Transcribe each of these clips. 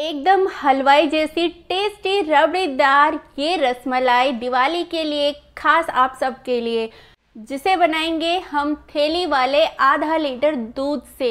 एकदम हलवाई जैसी टेस्टी रबड़ीदार ये रसमलाई दिवाली के लिए खास आप सबके लिए जिसे बनाएंगे हम थैली वाले आधा लीटर दूध से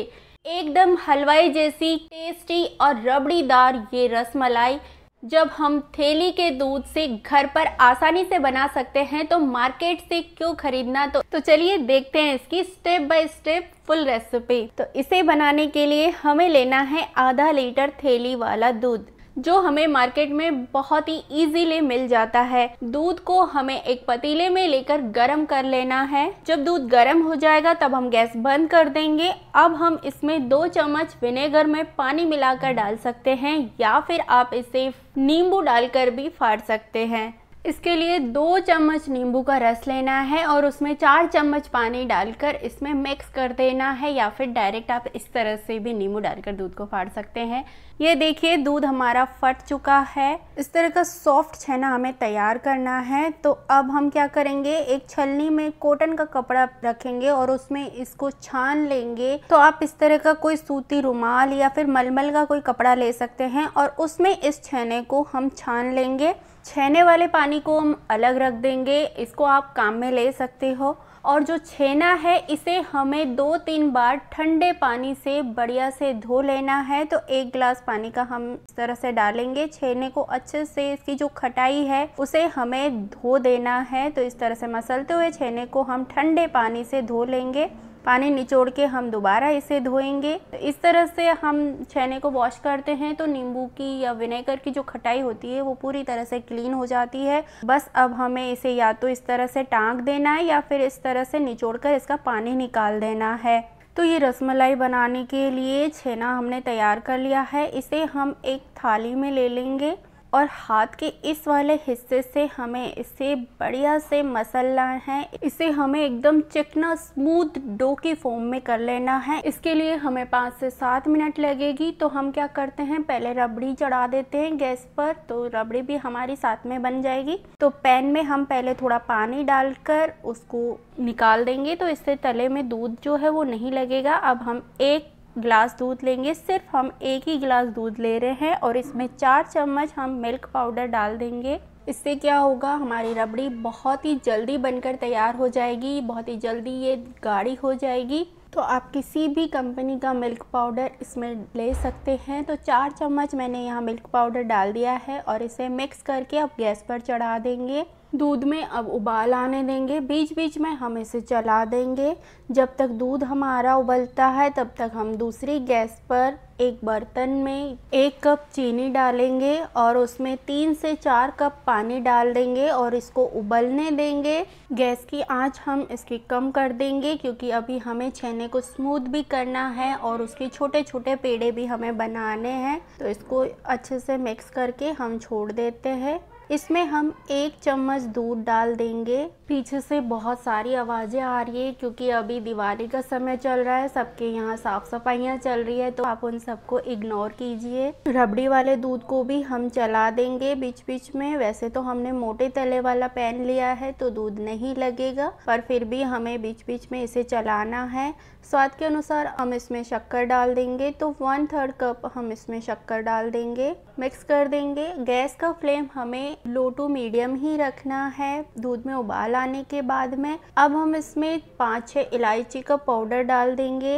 एकदम हलवाई जैसी टेस्टी और रबड़ीदार ये रसमलाई जब हम थैली के दूध से घर पर आसानी से बना सकते हैं तो मार्केट से क्यों खरीदना तो तो चलिए देखते हैं इसकी step by step full recipe तो इसे बनाने के लिए हमें लेना है आधा लीटर थैली वाला दूध जो हमें मार्केट में बहुत ही इजीली मिल जाता है दूध को हमें एक पतीले में लेकर गर्म कर लेना है जब दूध गर्म हो जाएगा तब हम गैस बंद कर देंगे अब हम इसमें दो चम्मच विनेगर में पानी मिलाकर डाल सकते हैं या फिर आप इसे नींबू डालकर भी फाड़ सकते हैं इसके लिए दो चम्मच नींबू का रस लेना है और उसमें चार चम्मच पानी डालकर इसमें मिक्स कर देना है या फिर डायरेक्ट आप इस तरह से भी नींबू डालकर दूध को फाड़ सकते हैं ये देखिए दूध हमारा फट चुका है इस तरह का सॉफ्ट छेना हमें तैयार करना है तो अब हम क्या करेंगे एक छलनी में कॉटन का कपड़ा रखेंगे और उसमें इसको छान लेंगे तो आप इस तरह का कोई सूती रुमाल या फिर मलमल का कोई कपड़ा ले सकते हैं और उसमें इस छेने को हम छान लेंगे छेने वाले पानी को हम अलग रख देंगे इसको आप काम में ले सकते हो और जो छेना है इसे हमें दो तीन बार ठंडे पानी से बढ़िया से धो लेना है तो एक गिलास पानी का हम इस तरह से डालेंगे छेने को अच्छे से इसकी जो खटाई है उसे हमें धो देना है तो इस तरह से मसलते हुए छेने को हम ठंडे पानी से धो लेंगे पानी निचोड़ के हम दोबारा इसे धोएंगे तो इस तरह से हम छेने को वॉश करते हैं तो नींबू की या विनेगर की जो खटाई होती है वो पूरी तरह से क्लीन हो जाती है बस अब हमें इसे या तो इस तरह से टाँग देना है या फिर इस तरह से निचोड़ कर इसका पानी निकाल देना है तो ये रसमलाई बनाने के लिए छेना हमने तैयार कर लिया है इसे हम एक थाली में ले लेंगे और हाथ के इस वाले हिस्से से हमें इसे बढ़िया से मसलना है इसे हमें एकदम चिकना स्मूथ डो की फॉर्म में कर लेना है इसके लिए हमें पाँच से सात मिनट लगेगी तो हम क्या करते हैं पहले रबड़ी चढ़ा देते हैं गैस पर तो रबड़ी भी हमारी साथ में बन जाएगी तो पैन में हम पहले थोड़ा पानी डालकर उसको निकाल देंगे तो इससे तले में दूध जो है वो नहीं लगेगा अब हम एक गिलास दूध लेंगे सिर्फ हम एक ही गिलास दूध ले रहे हैं और इसमें चार चम्मच हम मिल्क पाउडर डाल देंगे इससे क्या होगा हमारी रबड़ी बहुत ही जल्दी बनकर तैयार हो जाएगी बहुत ही जल्दी ये गाढ़ी हो जाएगी तो आप किसी भी कंपनी का मिल्क पाउडर इसमें ले सकते हैं तो चार चम्मच मैंने यहाँ मिल्क पाउडर डाल दिया है और इसे मिक्स करके आप गैस पर चढ़ा देंगे दूध में अब उबाल आने देंगे बीच बीच में हम इसे चला देंगे जब तक दूध हमारा उबलता है तब तक हम दूसरी गैस पर एक बर्तन में एक कप चीनी डालेंगे और उसमें तीन से चार कप पानी डाल देंगे और इसको उबलने देंगे गैस की आंच हम इसकी कम कर देंगे क्योंकि अभी हमें छेने को स्मूथ भी करना है और उसके छोटे छोटे पेड़े भी हमें बनाने हैं तो इसको अच्छे से मिक्स करके हम छोड़ देते हैं इसमें हम एक चम्मच दूध डाल देंगे पीछे से बहुत सारी आवाज़ें आ रही है क्योंकि अभी दिवाली का समय चल रहा है सबके यहाँ साफ सफाइयाँ चल रही है तो आप उन सबको इग्नोर कीजिए रबड़ी वाले दूध को भी हम चला देंगे बीच बीच में वैसे तो हमने मोटे तले वाला पैन लिया है तो दूध नहीं लगेगा पर फिर भी हमें बीच बीच में इसे चलाना है स्वाद के अनुसार हम इसमें शक्कर डाल देंगे तो वन थर्ड कप हम इसमें शक्कर डाल देंगे मिक्स कर देंगे गैस का फ्लेम हमें लो टू मीडियम ही रखना है दूध में उबाल लगाने के बाद में अब हम इसमें पाँच छः इलायची का पाउडर डाल देंगे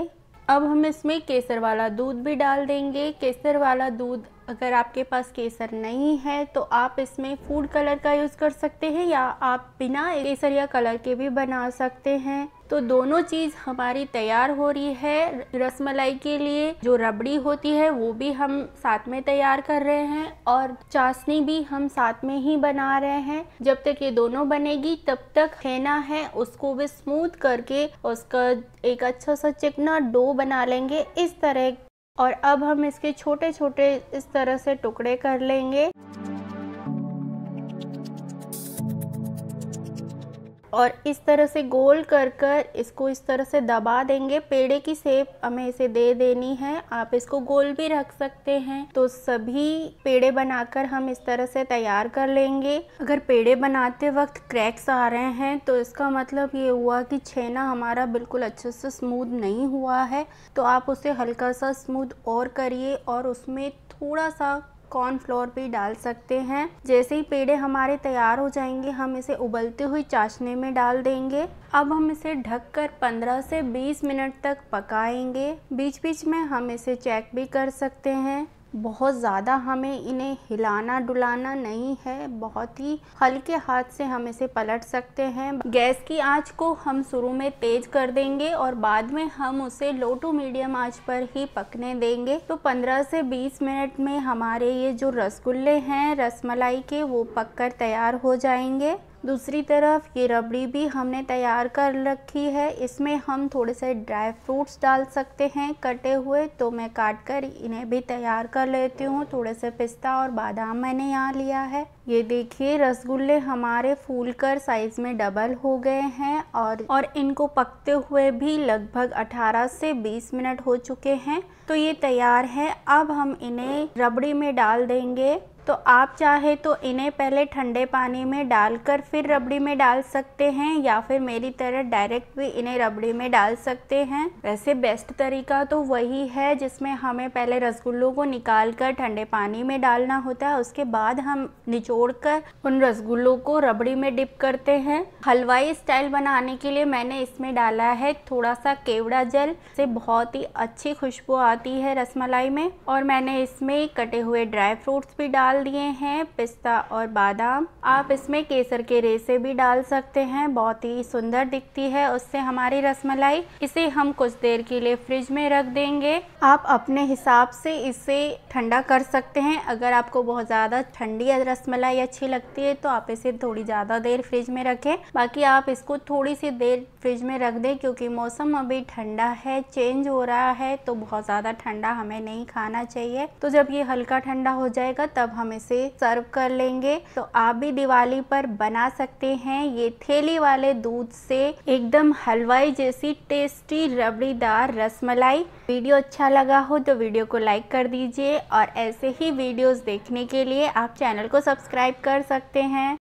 अब हम इसमें केसर वाला दूध भी डाल देंगे केसर वाला दूध अगर आपके पास केसर नहीं है तो आप इसमें फूड कलर का यूज़ कर सकते हैं या आप बिना केसर या कलर के भी बना सकते हैं तो दोनों चीज़ हमारी तैयार हो रही है रसमलाई के लिए जो रबड़ी होती है वो भी हम साथ में तैयार कर रहे हैं और चाशनी भी हम साथ में ही बना रहे हैं जब तक ये दोनों बनेगी तब तक छेना है उसको भी स्मूथ करके उसका एक अच्छा सा चिकना डो बना लेंगे इस तरह और अब हम इसके छोटे छोटे इस तरह से टुकड़े कर लेंगे और इस तरह से गोल कर कर इसको इस तरह से दबा देंगे पेड़े की सेप हमें इसे दे देनी है आप इसको गोल भी रख सकते हैं तो सभी पेड़े बनाकर हम इस तरह से तैयार कर लेंगे अगर पेड़े बनाते वक्त क्रैक्स आ रहे हैं तो इसका मतलब ये हुआ कि छेना हमारा बिल्कुल अच्छे से स्मूद नहीं हुआ है तो आप उसे हल्का सा स्मूद और करिए और उसमें थोड़ा सा कॉर्न फ्लोर भी डाल सकते हैं जैसे ही पेड़े हमारे तैयार हो जाएंगे हम इसे उबलते हुए चाशने में डाल देंगे अब हम इसे ढककर 15 से 20 मिनट तक पकाएंगे बीच बीच में हम इसे चेक भी कर सकते हैं बहुत ज़्यादा हमें इन्हें हिलाना डुलाना नहीं है बहुत ही हल्के हाथ से हम इसे पलट सकते हैं गैस की आंच को हम शुरू में तेज कर देंगे और बाद में हम उसे लो टू मीडियम आंच पर ही पकने देंगे तो 15 से 20 मिनट में हमारे ये जो रसगुल्ले हैं रसमलाई के वो पककर तैयार हो जाएंगे दूसरी तरफ ये रबड़ी भी हमने तैयार कर रखी है इसमें हम थोड़े से ड्राई फ्रूट्स डाल सकते हैं कटे हुए तो मैं काट कर इन्हें भी तैयार कर लेती हूँ थोड़े से पिस्ता और बादाम मैंने यहाँ लिया है ये देखिए रसगुल्ले हमारे फूल कर साइज में डबल हो गए हैं और और इनको पकते हुए भी लगभग 18 से 20 मिनट हो चुके हैं तो ये तैयार है अब हम इन्हें रबड़ी में डाल देंगे तो आप चाहे तो इन्हें पहले ठंडे पानी में डालकर फिर रबड़ी में डाल सकते हैं या फिर मेरी तरह डायरेक्ट भी इन्हें रबड़ी में डाल सकते हैं वैसे बेस्ट तरीका तो वही है जिसमें हमें पहले रसगुल्लों को निकाल कर ठंडे पानी में डालना होता है उसके बाद हम निचोड़ कर उन रसगुल्लों को रबड़ी में डिप करते हैं हलवाई स्टाइल बनाने के लिए मैंने इसमें डाला है थोड़ा सा केवड़ा जल से बहुत ही अच्छी खुशबू आती है रसमलाई में और मैंने इसमें कटे हुए ड्राई फ्रूट्स भी डाल डाल दिए हैं पिस्ता और बादाम आप इसमें केसर के रेसे भी डाल सकते हैं बहुत ही सुंदर दिखती है उससे हमारी रसमलाई इसे हम कुछ देर के लिए फ्रिज में रख देंगे आप अपने हिसाब से इसे ठंडा कर सकते हैं अगर आपको बहुत ज़्यादा ठंडी रसमलाई अच्छी लगती है तो आप इसे थोड़ी ज़्यादा देर फ्रिज में रखें बाकी आप इसको थोड़ी सी देर फ्रिज में रख दें क्योंकि मौसम अभी ठंडा है चेंज हो रहा है तो बहुत ज़्यादा ठंडा हमें नहीं खाना चाहिए तो जब ये हल्का ठंडा हो जाएगा तब हम हम इसे सर्व कर लेंगे तो आप भी दिवाली पर बना सकते हैं ये थैली वाले दूध से एकदम हलवाई जैसी टेस्टी रबड़ीदार रसमलाई वीडियो अच्छा लगा हो तो वीडियो को लाइक कर दीजिए और ऐसे ही वीडियोस देखने के लिए आप चैनल को सब्सक्राइब कर सकते हैं